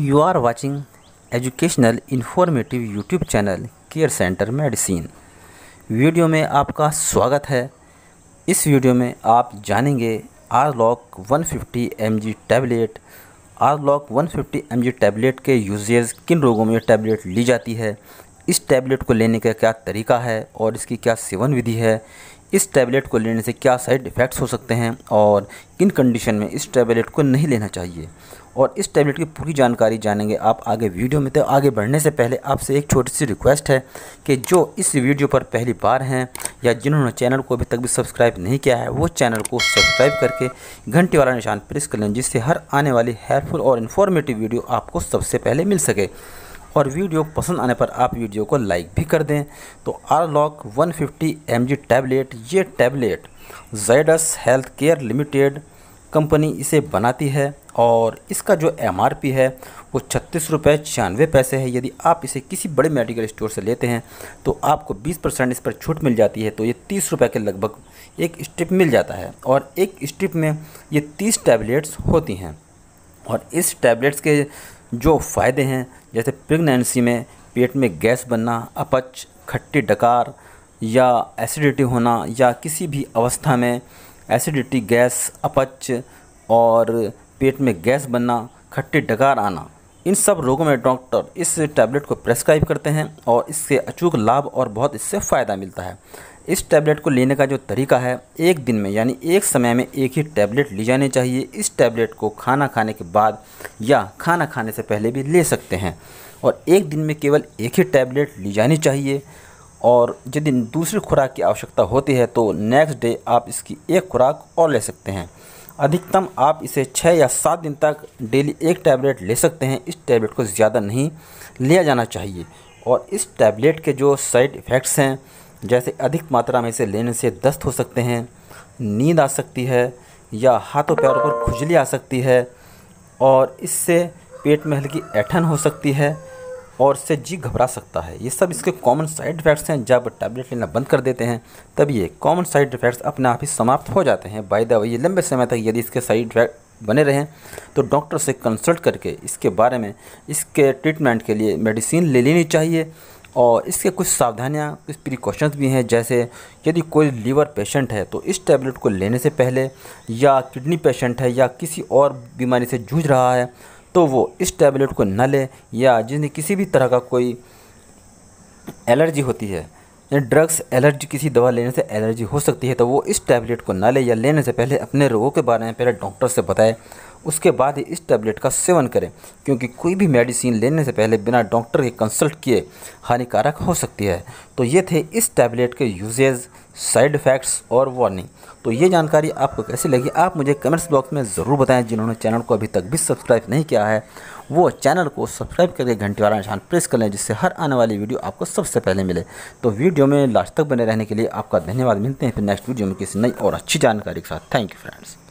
you are watching educational informative YouTube channel care centre medicine video में आपका स्वागत है इस वीडियो में आप जानेंगे R lock one fifty M G tablet R lock one fifty M G tablet के यूजर्स किन रोगों में टैबलेट ली जाती है इस टैबलेट को लेने का क्या तरीका है और इसकी क्या सेवन विधि है इस टैबलेट को लेने से क्या साइड इफ़ेक्ट्स हो सकते हैं और किन कंडीशन में इस टैबलेट को नहीं लेना चाहिए और इस टैबलेट की पूरी जानकारी जानेंगे आप आगे वीडियो में तो आगे बढ़ने से पहले आपसे एक छोटी सी रिक्वेस्ट है कि जो इस वीडियो पर पहली बार हैं या जिन्होंने चैनल को अभी तक भी सब्सक्राइब नहीं किया है वो चैनल को सब्सक्राइब करके घंटे वाला निशान प्रेस कर लें जिससे हर आने वाली हेल्पफुल और इन्फॉर्मेटिव वीडियो आपको सबसे पहले मिल सके और वीडियो पसंद आने पर आप वीडियो को लाइक भी कर दें तो R lock one fifty tablet ये tablet Zydus health care limited company इसे बनाती है और इसका जो एम है वो छत्तीस रुपये छियानवे पैसे है यदि आप इसे किसी बड़े मेडिकल स्टोर से लेते हैं तो आपको 20 परसेंट इस पर छूट मिल जाती है तो ये तीस रुपये के लगभग एक स्ट्रिप मिल जाता है और एक स्ट्रिप में ये तीस टैबलेट्स होती हैं और इस टैबलेट्स के जो फ़ायदे हैं जैसे प्रेगनेंसी में पेट में गैस बनना अपच खट्टी डकार या एसिडिटी होना या किसी भी अवस्था में एसिडिटी गैस अपच और पेट में गैस बनना खट्टी डकार आना इन सब रोगों में डॉक्टर इस टैबलेट को प्रेस्क्राइब करते हैं और इससे अचूक लाभ और बहुत इससे फ़ायदा मिलता है इस टैबलेट को लेने का जो तरीका है एक दिन में यानी एक समय में एक ही टैबलेट ली जानी चाहिए इस टैबलेट को खाना खाने के बाद या खाना खाने से पहले भी ले सकते हैं और एक दिन में केवल एक ही टैबलेट ली जानी चाहिए और यदि दूसरी खुराक की आवश्यकता होती है तो नेक्स्ट डे आप इसकी एक खुराक और ले सकते हैं अधिकतम आप इसे छः या सात दिन तक डेली एक टैबलेट ले सकते हैं इस टैबलेट को ज़्यादा नहीं लिया जाना चाहिए और इस टैबलेट के जो साइड इफ़ेक्ट्स हैं जैसे अधिक मात्रा में इसे लेने से दस्त हो सकते हैं नींद आ सकती है या हाथों पैरों पर खुजली आ सकती है और इससे पेट में हल्की ऐठन हो सकती है और इससे जी घबरा सकता है ये सब इसके कॉमन साइड इफेक्ट्स हैं जब टैबलेट लेना बंद कर देते हैं तब ये कॉमन साइड इफेक्ट्स अपने आप ही समाप्त हो जाते हैं बाय द वे ये लंबे समय तक यदि इसके साइड इफेक्ट बने रहें तो डॉक्टर से कंसल्ट करके इसके बारे में इसके ट्रीटमेंट के लिए मेडिसिन ले लेनी चाहिए और इसके कुछ सावधानियाँ कुछ प्रिकॉशंस भी हैं जैसे यदि कोई लीवर पेशेंट है तो इस टैबलेट को लेने से पहले या किडनी पेशेंट है या किसी और बीमारी से जूझ रहा है तो वो इस टैबलेट को न ले या जिन्हें किसी भी तरह का कोई एलर्जी होती है ड्रग्स एलर्जी किसी दवा लेने से एलर्जी हो सकती है तो वो इस टैबलेट को न ले या लेने से पहले अपने रोगों के बारे में पहले डॉक्टर से बताएं उसके बाद ही इस टैबलेट का सेवन करें क्योंकि कोई भी मेडिसिन लेने से पहले बिना डॉक्टर के कंसल्ट किए हानिकारक हो सकती है तो ये थे इस टैबलेट के यूजेज़ साइड इफ़ेक्ट्स और वार्निंग तो ये जानकारी आपको कैसी लगी आप मुझे कमेंट्स बॉक्स में ज़रूर बताएं जिन्होंने चैनल को अभी तक भी सब्सक्राइब नहीं किया है वो चैनल को सब्सक्राइब करके घंटे वाला निशान प्रेस कर लें जिससे हर आने वाली वीडियो आपको सबसे पहले मिले तो वीडियो में लास्ट तक बने रहने के लिए आपका धन्यवाद मिलते हैं फिर नेक्स्ट वीडियो में किसी नई और अच्छी जानकारी के साथ थैंक यू फ्रेंड्स